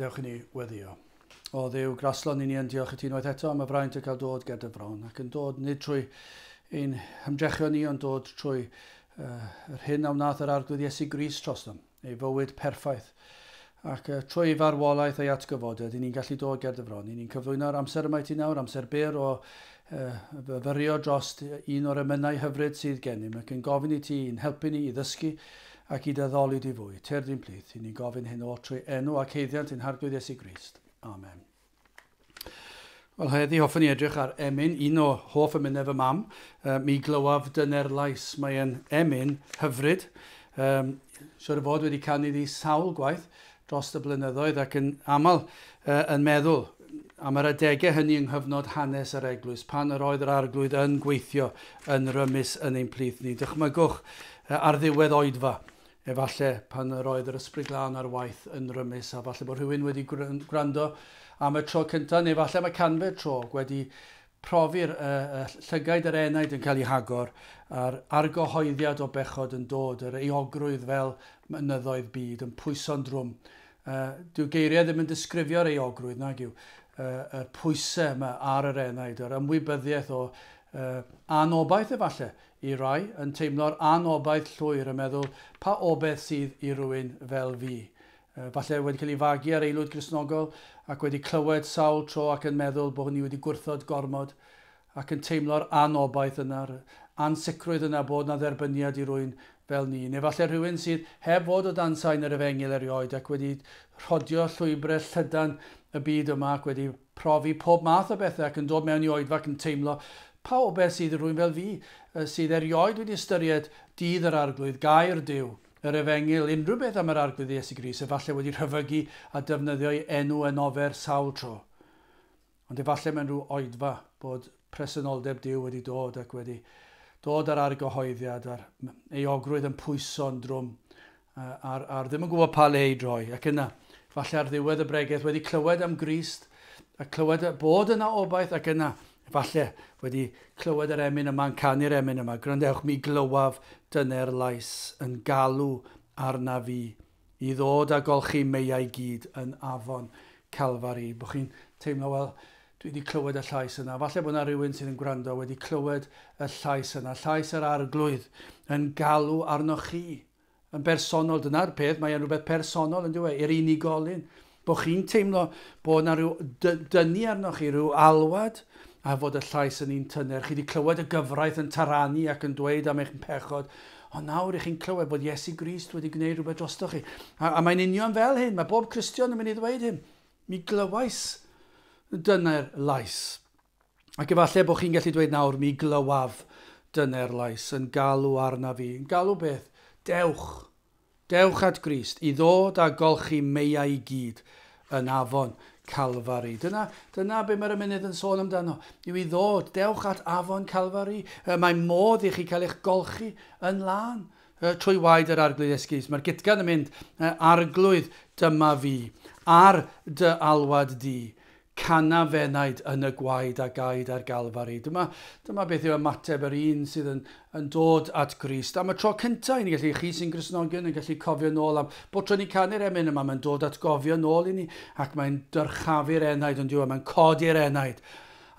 Gadewch i ni weddio. O ddew, graslon i ni yn diolch i ti'n unwaith eto am y fraint yn cael dod gyda fron ac yn dod nid trwy ein hymdrechio ni ond dod trwy uh, yr hyn am nath yr arglwydd Iesu Gris tros them, ei fywyd perffaith. Ac uh, trwy ei farwolaeth a'i atgyfodedd, ni'n gallu dod ger dy fron. Ni'n cyflwyno'r amser yma i ti nawr, amser byr o uh, fyrio dros un o'r emynau hyfryd sydd gennym ac yn gofyn i ti, yn helpu ni i ddysgu ac i ddeddolig di fwy. Ter di'n plith, i ni gofyn hyn o trwy enw ac heiddiant yn hargwydd Iesu Grist. Amen. Wel, heddi hoffwn i edrych ar emyn, un o hoff ymynef y mam. E, mi glywaf dyner lais, mae mae'n emyn hyfryd. E, Siwr y fod wedi canu ddi sawl gwaith dros y blynyddoedd ac yn aml e, yn meddwl am yr adegau hynny yng nghyfnod hanes yr eglwys, pan yr oedd yr arglwydd yn gweithio yn rymus yn ein plith ni. Dychmygwch ar ddiwedd oedfa Efalle pan yr oedd yr ysbryd glân ar waith yn rymus a falle bod rhywun wedi gwrando am y tro cyntaf neu falle mae canfed tro wedi profi'r uh, uh, llygaid yr enaid yn cael ei hagor a'r argohoeddiad o bechod yn dod, yr eogrwydd fel mynyddoedd byd yn pwyso'n drwm. Uh, dyw geiriau ddim yn disgrifio'r eogrwydd nag yw. Uh, y pwysau yma ar yr enaid, yr ymwybyddiaeth o uh, anobaith efallai i rai yn teimlo'r anobaith llwyr yn meddwl pa obaith sydd i rhywun fel fi. Falle wedi cael ei fagu ar aelwyd grisnogol ac wedi clywed sawl tro ac yn meddwl bod ni wedi gwrthod gormod ac yn teimlo'r anobaith yna, ansicrwydd yna bod na dderbyniad i rhywun fel ni. Neu falle rhywun sydd heb fod o dan sain yr efengil erioed ac wedi rhodio llwybrau llydan y byd yma ac wedi profi pob math o bethau ac yn dod mewn i oedfa ac yn teimlo pa o e beth sydd rhywun fel fi, sydd erioed wedi ystyried dydd yr arglwydd, gair diw, yr efengil, unrhyw beth am yr arglwydd Iesu Gris, efallai wedi rhyfygu a defnyddio'i enw yn ofer sawl tro. Ond efallai mewn rhyw oedfa bod presenoldeb diw wedi dod ac wedi dod ar argyhoeddiad a'r eogrwydd yn pwyso'n drwm a'r, ar ddim yn gwybod pa le i droi. Ac yna, falle ar ddiwedd y bregaeth wedi clywed am grist a clywed bod yna obaith ac yna falle wedi clywed yr emyn yma yn canu'r emyn yma. Gwrandewch mi glywaf dyna'r lais yn galw arna fi i ddod a golchi meiau gyd yn afon Calfari. Bwch chi'n teimlo, wel, dwi wedi clywed y llais yna. Falle bod yna rhywun sydd yn gwrando wedi clywed y llais yna. Llais yr arglwydd yn galw arnoch chi. Yn bersonol, dyna'r peth, mae yna rhywbeth personol yn diwedd, i'r unigolyn. Bwch chi'n teimlo bod yna rhyw dynnu arnoch chi, rhyw alwad, a fod y llais yn un tyner. Chi wedi clywed y gyfraith yn taranu ac yn dweud am eich pechod, ond nawr ych chi'n clywed bod Iesu Grist wedi gwneud rhywbeth drosto chi. A, a mae'n union fel hyn, mae bob Christian yn mynd i ddweud hyn. Mi glywais dyna'r lais. Ac efallai bod chi'n gallu dweud nawr, mi glywaf dyna'r lais yn galw arna fi. Yn galw beth? Dewch. Dewch at Grist i ddod a golchi meia i gyd yn afon Calfari. Dyna, dyna be mae'r ymunud yn sôn amdano. Yw i ddod, dewch at afon Calfari. E, mae modd i chi cael eich golchi yn lan e, trwy waed yr arglwydd esgus. Mae'r gytgan yn mynd e, arglwydd dyma fi, ar dy alwad di canafennaid yn y gwaed a gaid a'r galfari. Dyma, dyma beth yw ymateb yr un sydd yn, yn dod at Grist. Am y tro cyntaf, ni gallu, chi sy'n grisnogion yn gallu cofio nôl am bod tro ni canu'r emyn yma, mae'n dod at gofio nôl i ni ac mae'n dyrchafu'r enaid yn yw, e, mae'n codi'r enaid.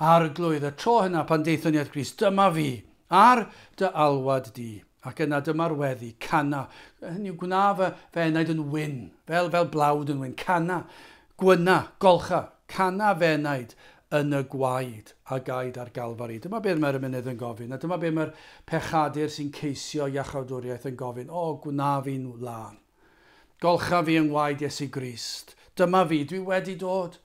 glwydd. y tro hynna pan deithon ni at Grist, dyma fi, ar dy alwad di. Ac yna dyma'r weddi, cana. Hynny yw fe, fe enaid yn wyn, fel, fel blawd yn wyn, cana, gwyna, golcha, canafennaid yn y gwaed a gaid ar galfari. Dyma beth mae'r ymunydd yn gofyn, a dyma beth mae'r pechadur sy'n ceisio iachawdwriaeth yn gofyn, o, gwna fi'n lan. Golcha fi yng ngwaed Iesu Grist. Dyma fi, dwi wedi dod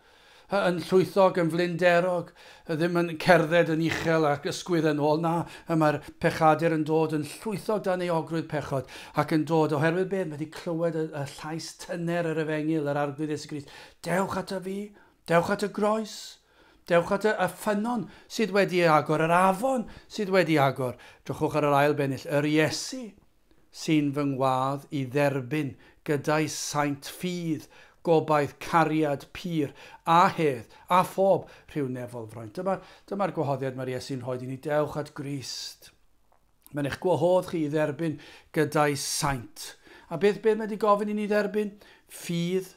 yn llwythog, yn flinderog, ddim yn cerdded yn uchel ac ysgwydd yn ôl. Na, y mae'r pechadur yn dod yn llwythog dan ei ogrwydd pechod ac yn dod oherwydd beth mae wedi clywed y, y llais tynner yr yfengil, yr arglwydd Iesu Grist. Dewch at y fi, Dewch at y groes. Dewch at y, y ffynon sydd wedi agor, yr afon sydd wedi agor. Drychwch ar yr ail bennill, yr Iesu sy'n fy ngwadd i dderbyn gyda'i saint ffydd, gobaith cariad pyr a hedd a phob rhyw nefol fraint. Dyma'r dyma, dyma gwahoddiad mae'r Iesu'n rhoi i ni dewch at grist. Mae'n eich gwahodd chi i dderbyn gyda'i saint. A beth, beth mae wedi gofyn i ni dderbyn? Ffydd,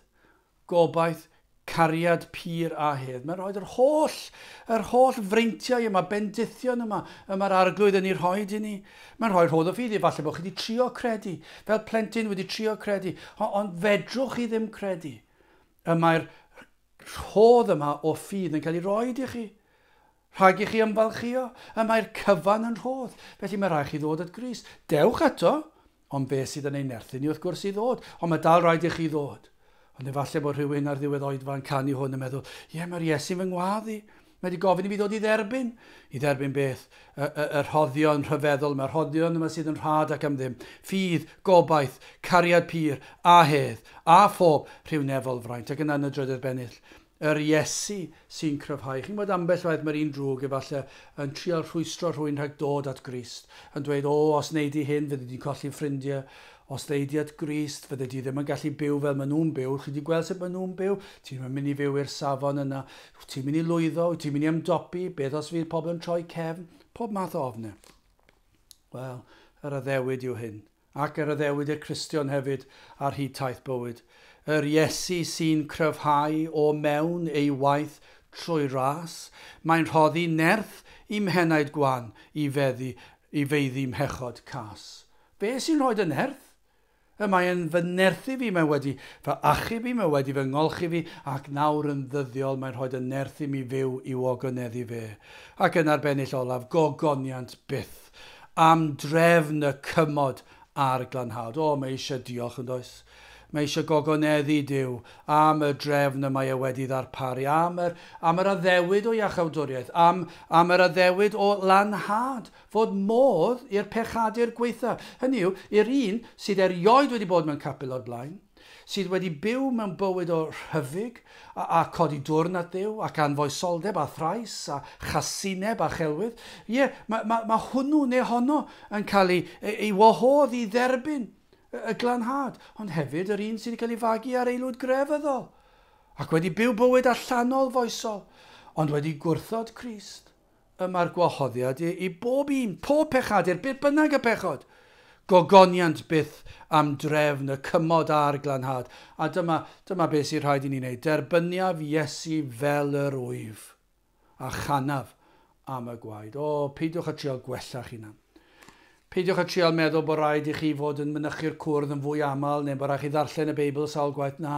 gobaith, cariad pur a hedd. Mae'n rhoi'r holl, yr holl freintiau yma, bendithion yma, yma'r arglwydd yn ei rhoi i ni. Mae'n rhoi'r holl o ffydd i, falle bod chi wedi trio credu, fel plentyn wedi trio credu, ond fedrwch chi ddim credu. mae'r rhodd yma o ffydd yn cael ei roi i chi. Rhaeg i chi ymfalchio, y mae'r cyfan yn rhodd. Felly mae rhaid chi ddod at gris. Dewch eto, ond beth sydd yn ei nerthu ni wrth gwrs i ddod, ond mae dal rhaid i chi ddod. Ond efallai bod rhywun ar ddiwedd oed fa'n canu hwn yn meddwl, ie, mae'r Iesu fy ngwaddi. Mae wedi gofyn i fi ddod i dderbyn. I dderbyn beth? Yr y, rhoddion rhyfeddol Mae'r rhoddion yma sydd yn rhad ac am ddim. Ffydd, gobaith, cariad pyr, a hedd, a phob rhyw nefol fraint. Ac yna yn y drydydd bennill, yr Iesu sy'n cryfhau. Chi'n bod ambell waith mae'r un drwg efallai yn trial rhwystro rhywun rhag dod at Grist. Yn dweud, o, os wneud i hyn, fyddi di colli ffrindiau os ddeud grist, fydde di ddim yn gallu byw fel maen nhw'n byw, chi wedi gweld sut maen nhw'n byw, ti'n mynd i fyw i'r safon yna, ti'n mynd i lwyddo, ti'n mynd i ymdopi, beth os fydd pobl yn troi cefn, pob math o ofne. Wel, yr addewid yw hyn, ac yr addewid i'r Cristion hefyd ar hyd taith bywyd. Yr Iesu sy'n cryfhau o mewn ei waith trwy ras, mae'n rhoddi nerth i mhenaid gwan i feddi, i feiddi mhechod cas. Be sy'n rhoi dy nerth? y mae yn fy nerthu fi mae wedi, fy achub fi, mae wedi fy ngolchi fi, ac nawr yn ddyddiol mae'n rhoi y nerthu mi fyw i wogoneddi fe. Ac yn arbennill olaf, gogoniant byth, am drefn y cymod a'r glanhad. O, mae eisiau diolch yn does mae eisiau gogoneddi diw am y drefn y mae e wedi ddarparu, am yr, am yr addewid o iachawdwriaeth, am, am yr addewid o lanhad, fod modd i'r pechadur gweitha. Hynny yw, i'r un sydd erioed wedi bod mewn capel o'r blaen, sydd wedi byw mewn bywyd o rhyfug a, a codi dwrn at ddew ac anfoesoldeb a thrais a chasineb a chelwydd. Ie, yeah, mae ma, ma hwnnw neu honno yn cael ei, ei wahodd i dderbyn y glanhad, ond hefyd yr un sydd wedi cael ei fagu ar aelod grefyddol, ac wedi byw bywyd allanol foesol, ond wedi gwrthod Crist. Yma'r gwahoddiad i, i bob un, pob i'r byd bynnag y pechod. Gogoniant byth am drefn y cymod a'r glanhad. A dyma, dyma beth sy'n rhaid i ni wneud. Derbyniaf Iesu fel yr wyf. A chanaf am y gwaed. O, peidiwch â trio gwella'ch hunan peidiwch â trial meddwl bod rhaid i chi fod yn mynychu'r cwrdd yn fwy aml neu bod rhaid chi ddarllen y Beibl sawl gwaith na.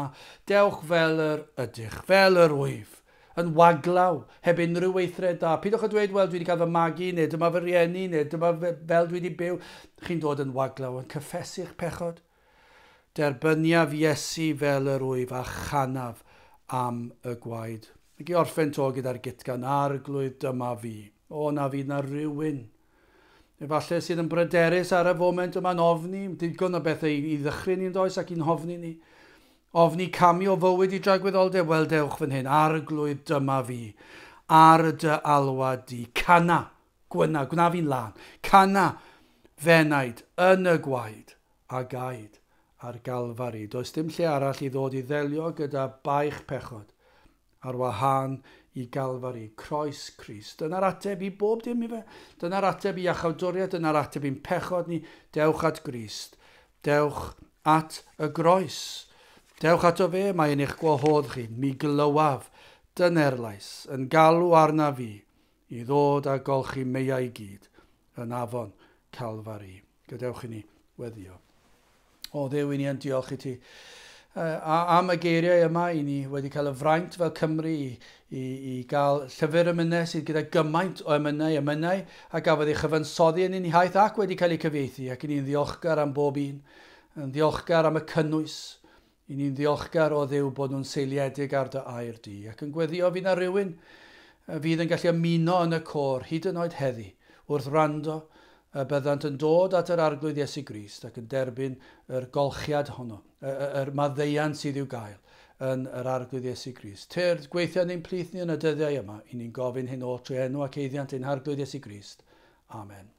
Dewch fel yr ydych, fel yr wyf, yn waglaw, heb unrhyw weithred da. Peidiwch â dweud, wel, dwi wedi cael fy magu, neu dyma fy rieni, neu dyma fel dwi wedi byw. Chi'n dod yn waglaw, yn cyffesu'ch pechod. Derbyniaf Iesu fel yr wyf a chanaf am y gwaed. Mae i orffen to gyda'r gytgan arglwydd dyma fi. O na fi na rhywun Efallai sydd yn bryderus ar y foment yma'n ofni, digon o bethau i, i ni'n does ac i'n hofni ni. Ofni camio fywyd i dragwyddoldeb, wel dewch fan hyn, arglwydd dyma fi, ar dy alwad di, cana, gwyna, gwna fi'n lan, cana, fenaid, yn y gwaed, a gaid ar galfari. Does dim lle arall i ddod i ddelio gyda baich pechod ar wahân i i croes Christ. Dyna'r ateb i bob dim i fe. Dyna'r ateb i achawdwriad, dyna'r ateb i'n pechod ni. Dewch at Grist. Dewch at y groes. Dewch o fe, mae yn eich gwahodd chi. Mi glywaf, dyna'r lais, yn galw arna fi i ddod a golchi meiau gyd yn afon i. Gadewch i ni weddio. O ddew i ni yn diolch i ti a, am y geiriau yma i ni wedi cael y fraint fel Cymru i, i, i gael llyfr ymynau sydd gyda gymaint o ymynau ymynau a gafodd ei chyfansoddi yn un haith ac wedi cael ei cyfeithi ac i ni'n ddiolchgar am bob un, yn ddiolchgar am y cynnwys, i ni'n ddiolchgar o ddew bod nhw'n seiliedig ar dy air di ac yn gweddio fi na rywun fydd yn gallu ymuno yn y cor hyd yn oed heddi wrth rando byddant yn dod at yr arglwydd Iesu Grist ac yn derbyn yr golchiad honno, yr maddeian sydd i'w gael yn yr arglwydd Iesu Grist. Ter gweithio ni'n plith ni yn y dyddiau yma, i ni'n gofyn hyn o trwy enw ac eiddiant ein arglwydd Iesu Grist. Amen.